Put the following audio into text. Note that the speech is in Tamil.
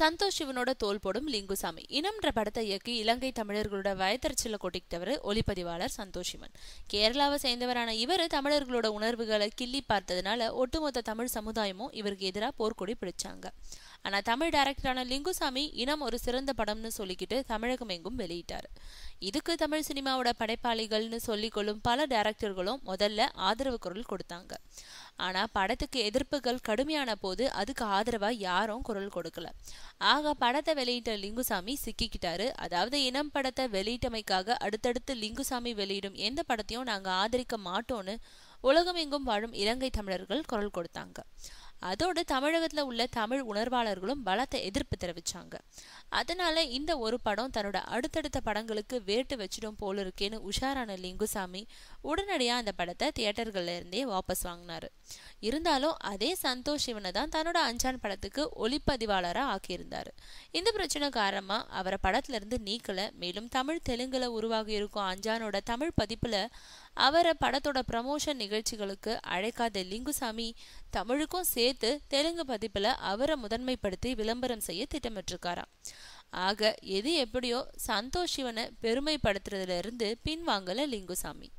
சந்தோஷ் சிவனோட தோல் போடும் லிங்குசாமி இனம்ன்ற படத்தை இயக்கி இலங்கை தமிழர்களோட வயத்தறிச்சலை கொட்டிக்கிட்டவர் ஒளிப்பதிவாளர் சந்தோஷ் சிவன் கேரளாவை சேர்ந்தவரான இவர் தமிழர்களோட உணர்வுகளை கிள்ளி பார்த்ததுனால ஒட்டுமொத்த தமிழ் சமுதாயமும் இவருக்கு எதிராக போர்க்கொடி பிடிச்சாங்க ஆனால் தமிழ் டைரக்டரான லிங்குசாமி இனம் ஒரு சிறந்த படம்னு சொல்லிக்கிட்டு தமிழகம் எங்கும் வெளியிட்டார் இதுக்கு தமிழ் சினிமாவோட படைப்பாளிகள்னு சொல்லிக்கொள்ளும் பல டைரக்டர்களும் முதல்ல ஆதரவு குரல் கொடுத்தாங்க ஆனால் படத்துக்கு எதிர்ப்புகள் கடுமையான போது அதுக்கு ஆதரவாக யாரும் குரல் கொடுக்கல ஆக படத்தை வெளியிட்ட லிங்குசாமி சிக்கிக்கிட்டாரு அதாவது இனம் படத்தை வெளியிட்டமைக்காக அடுத்தடுத்து லிங்குசாமி வெளியிடும் எந்த படத்தையும் நாங்கள் ஆதரிக்க மாட்டோம்னு உலகமெங்கும் வாழும் இலங்கை தமிழர்கள் குரல் கொடுத்தாங்க அதோடு தமிழகத்தில் உள்ள தமிழ் உணர்வாளர்களும் பலத்த எதிர்ப்பு தெரிவித்தாங்க அதனால இந்த ஒரு படம் தன்னோட அடுத்தடுத்த படங்களுக்கு வேட்டு வச்சிடும் போல இருக்கேன்னு உஷாரான லிங்குசாமி உடனடியாக அந்த படத்தை தியேட்டர்கள்ல இருந்தே வாபஸ் வாங்கினார் இருந்தாலும் அதே சந்தோஷ் சிவனை தான் தன்னோட அஞ்சான் படத்துக்கு ஒளிப்பதிவாளராக ஆக்கியிருந்தார் இந்த பிரச்சனை காரணமாக அவரை படத்திலிருந்து நீக்கலை மேலும் தமிழ் தெலுங்கில் உருவாகி இருக்கும் அஞ்சானோட தமிழ் பதிப்பில் அவரை படத்தோட ப்ரமோஷன் நிகழ்ச்சிகளுக்கு அழைக்காத லிங்குசாமி தமிழுக்கும் சேர்த்து தெலுங்கு பதிப்பில் அவரை முதன்மைப்படுத்தி விளம்பரம் செய்ய திட்டமிட்டிருக்காராம் ஆக எது எப்படியோ சந்தோஷ் சிவனை பெருமைப்படுத்துறதுல இருந்து பின்வாங்கல லிங்குசாமி